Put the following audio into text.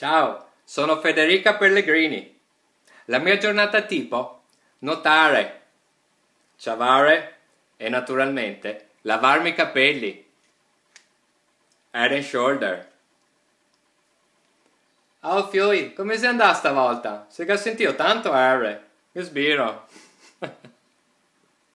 Ciao, sono Federica Pellegrini. La mia giornata tipo? Notare, ciavare e naturalmente lavarmi i capelli. Head and shoulder. Oh Fiori, come sei andata stavolta? Sei che ho sentito tanto R. Mi sbiro.